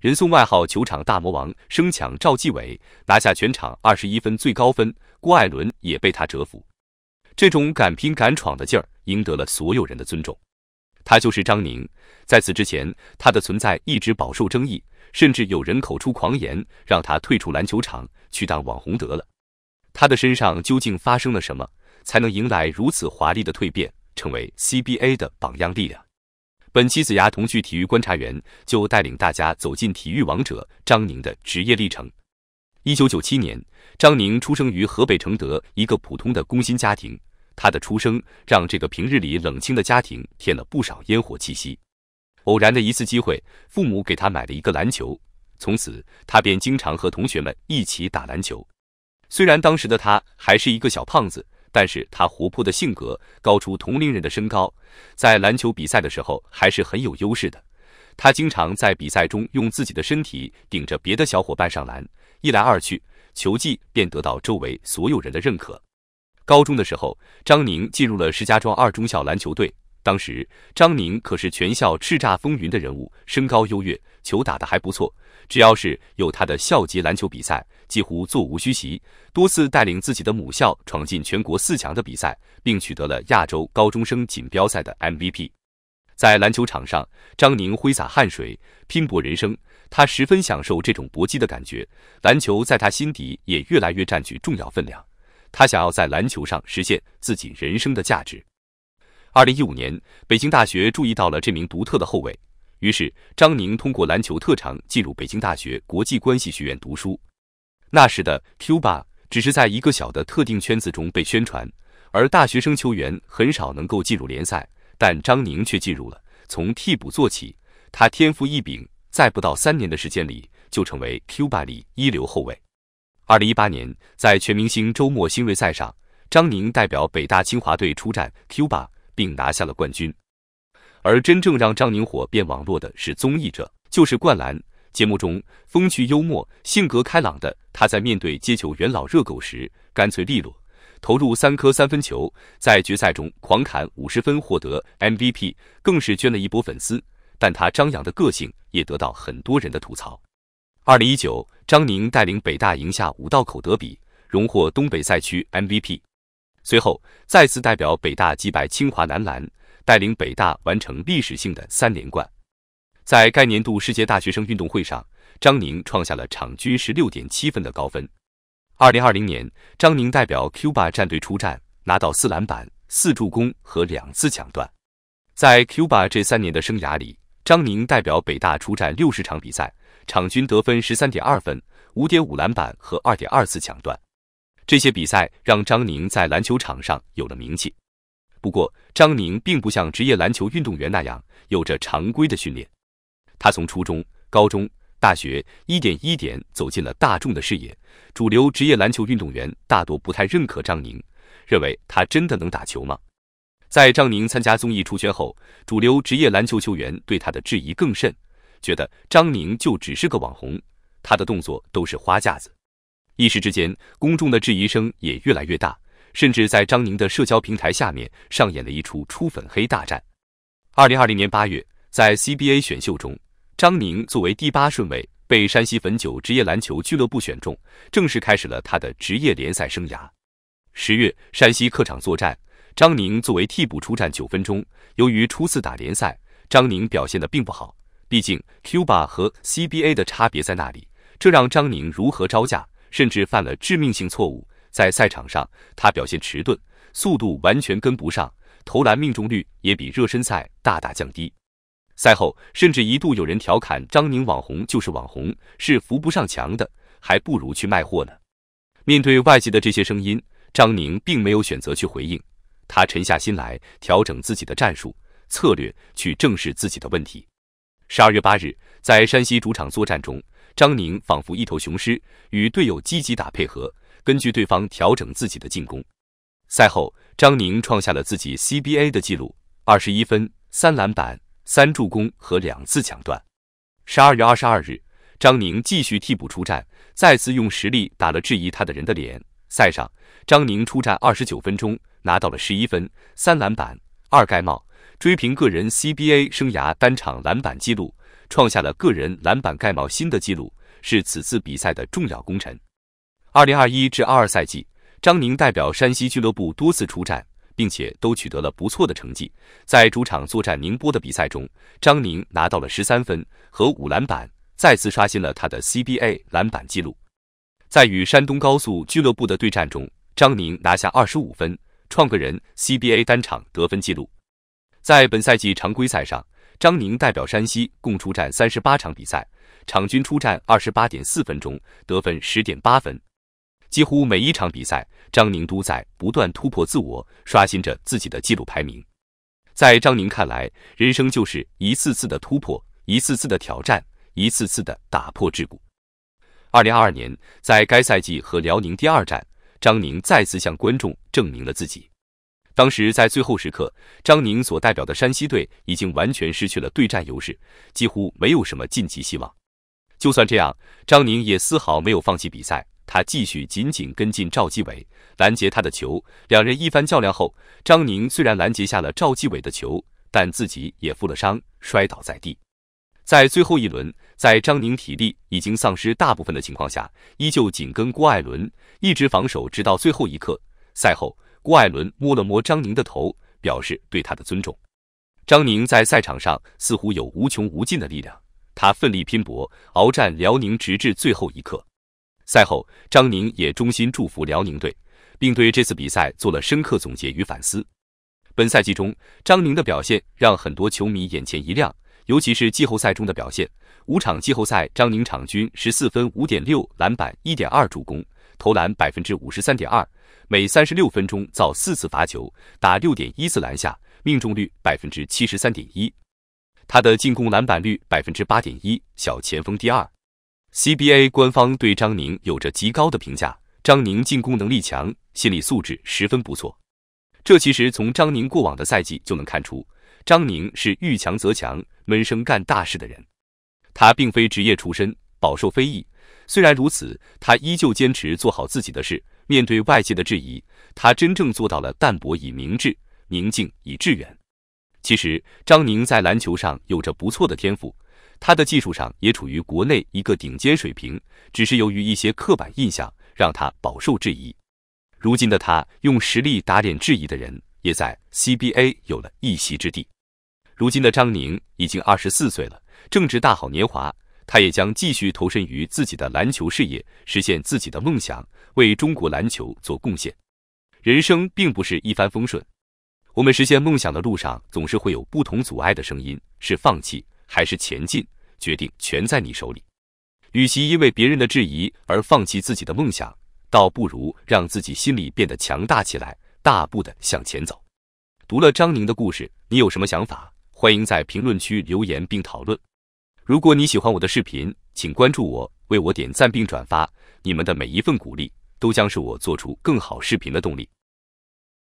人送外号“球场大魔王”，生抢赵继伟，拿下全场二十一分最高分。郭艾伦也被他折服。这种敢拼敢闯的劲儿，赢得了所有人的尊重。他就是张宁。在此之前，他的存在一直饱受争议，甚至有人口出狂言，让他退出篮球场去当网红得了。他的身上究竟发生了什么，才能迎来如此华丽的蜕变，成为 CBA 的榜样力量？本期子牙童趣体育观察员就带领大家走进体育王者张宁的职业历程。一九九七年，张宁出生于河北承德一个普通的工薪家庭。他的出生让这个平日里冷清的家庭添了不少烟火气息。偶然的一次机会，父母给他买了一个篮球，从此他便经常和同学们一起打篮球。虽然当时的他还是一个小胖子。但是他活泼的性格，高出同龄人的身高，在篮球比赛的时候还是很有优势的。他经常在比赛中用自己的身体顶着别的小伙伴上篮，一来二去，球技便得到周围所有人的认可。高中的时候，张宁进入了石家庄二中校篮球队，当时张宁可是全校叱咤风云的人物，身高优越。球打得还不错，只要是有他的校级篮球比赛，几乎座无虚席。多次带领自己的母校闯进全国四强的比赛，并取得了亚洲高中生锦标赛的 MVP。在篮球场上，张宁挥洒汗水，拼搏人生。他十分享受这种搏击的感觉，篮球在他心底也越来越占据重要分量。他想要在篮球上实现自己人生的价值。二零一五年，北京大学注意到了这名独特的后卫。于是，张宁通过篮球特长进入北京大学国际关系学院读书。那时的 QBA 只是在一个小的特定圈子中被宣传，而大学生球员很少能够进入联赛，但张宁却进入了。从替补做起，他天赋异禀，在不到三年的时间里就成为 QBA 里一流后卫。二零一八年，在全明星周末新锐赛上，张宁代表北大清华队出战 QBA，并拿下了冠军。而真正让张宁火遍网络的是综艺，者就是灌篮节目中风趣幽默、性格开朗的他，在面对街球元老热狗时干脆利落，投入三颗三分球，在决赛中狂砍五十分，获得 MVP，更是圈了一波粉丝。但他张扬的个性也得到很多人的吐槽。二零一九，张宁带领北大赢下五道口德比，荣获东北赛区 MVP，随后再次代表北大击败清华男篮。带领北大完成历史性的三连冠，在该年度世界大学生运动会上，张宁创下了场均十六点七分的高分。二零二零年，张宁代表 QBA 战队出战，拿到四篮板、四助攻和两次抢断。在 QBA 这三年的生涯里，张宁代表北大出战六十场比赛，场均得分十三点二分、五点五篮板和二点二次抢断。这些比赛让张宁在篮球场上有了名气。不过，张宁并不像职业篮球运动员那样有着常规的训练，他从初中、高中、大学一点一点走进了大众的视野。主流职业篮球运动员大多不太认可张宁，认为他真的能打球吗？在张宁参加综艺出圈后，主流职业篮球球员对他的质疑更甚，觉得张宁就只是个网红，他的动作都是花架子。一时之间，公众的质疑声也越来越大。甚至在张宁的社交平台下面上演了一出出粉黑大战。二零二零年八月，在 CBA 选秀中，张宁作为第八顺位被山西汾酒职业篮球俱乐部选中，正式开始了他的职业联赛生涯。十月，山西客场作战，张宁作为替补出战九分钟，由于初次打联赛，张宁表现的并不好，毕竟 c u b a 和 CBA 的差别在那里，这让张宁如何招架？甚至犯了致命性错误。在赛场上，他表现迟钝，速度完全跟不上，投篮命中率也比热身赛大大降低。赛后，甚至一度有人调侃张宁网红就是网红，是扶不上墙的，还不如去卖货呢。面对外界的这些声音，张宁并没有选择去回应，他沉下心来调整自己的战术策略，去正视自己的问题。十二月八日，在山西主场作战中，张宁仿佛一头雄狮，与队友积极打配合。根据对方调整自己的进攻。赛后，张宁创下了自己 CBA 的记录：二十一分、三篮板、三助攻和两次抢断。十二月二十二日，张宁继续替补出战，再次用实力打了质疑他的人的脸。赛上，张宁出战二十九分钟，拿到了十一分、三篮板、二盖帽，追平个人 CBA 生涯单场篮板纪录，创下了个人篮板盖帽新的纪录，是此次比赛的重要功臣。二零二一至二二赛季，张宁代表山西俱乐部多次出战，并且都取得了不错的成绩。在主场作战宁波的比赛中，张宁拿到了十三分和五篮板，再次刷新了他的 CBA 篮板记录。在与山东高速俱乐部的对战中，张宁拿下二十五分，创个人 CBA 单场得分纪录。在本赛季常规赛上，张宁代表山西共出战三十八场比赛，场均出战二十八点四分钟，得分十点八分。几乎每一场比赛，张宁都在不断突破自我，刷新着自己的记录排名。在张宁看来，人生就是一次次的突破，一次次的挑战，一次次的打破桎梏。二零二二年，在该赛季和辽宁第二战，张宁再次向观众证明了自己。当时在最后时刻，张宁所代表的山西队已经完全失去了对战优势，几乎没有什么晋级希望。就算这样，张宁也丝毫没有放弃比赛。他继续紧紧跟进赵继伟，拦截他的球。两人一番较量后，张宁虽然拦截下了赵继伟的球，但自己也负了伤，摔倒在地。在最后一轮，在张宁体力已经丧失大部分的情况下，依旧紧跟郭艾伦，一直防守直到最后一刻。赛后，郭艾伦摸了摸张宁的头，表示对他的尊重。张宁在赛场上似乎有无穷无尽的力量，他奋力拼搏，鏖战辽宁，直至最后一刻。赛后，张宁也衷心祝福辽宁队，并对这次比赛做了深刻总结与反思。本赛季中，张宁的表现让很多球迷眼前一亮，尤其是季后赛中的表现。五场季后赛，张宁场均十四分、五点六篮板、一点二助攻，投篮百分之五十三点二，每三十六分钟造四次罚球，打六点一次篮下，命中率百分之七十三点一。他的进攻篮板率百分之八点一，小前锋第二。CBA 官方对张宁有着极高的评价。张宁进攻能力强，心理素质十分不错。这其实从张宁过往的赛季就能看出，张宁是遇强则强、闷声干大事的人。他并非职业出身，饱受非议。虽然如此，他依旧坚持做好自己的事。面对外界的质疑，他真正做到了淡泊以明志，宁静以致远。其实，张宁在篮球上有着不错的天赋。他的技术上也处于国内一个顶尖水平，只是由于一些刻板印象，让他饱受质疑。如今的他用实力打脸质疑的人，也在 C B A 有了一席之地。如今的张宁已经二十四岁了，正值大好年华，他也将继续投身于自己的篮球事业，实现自己的梦想，为中国篮球做贡献。人生并不是一帆风顺，我们实现梦想的路上总是会有不同阻碍的声音，是放弃。还是前进，决定全在你手里。与其因为别人的质疑而放弃自己的梦想，倒不如让自己心里变得强大起来，大步的向前走。读了张宁的故事，你有什么想法？欢迎在评论区留言并讨论。如果你喜欢我的视频，请关注我，为我点赞并转发。你们的每一份鼓励，都将是我做出更好视频的动力。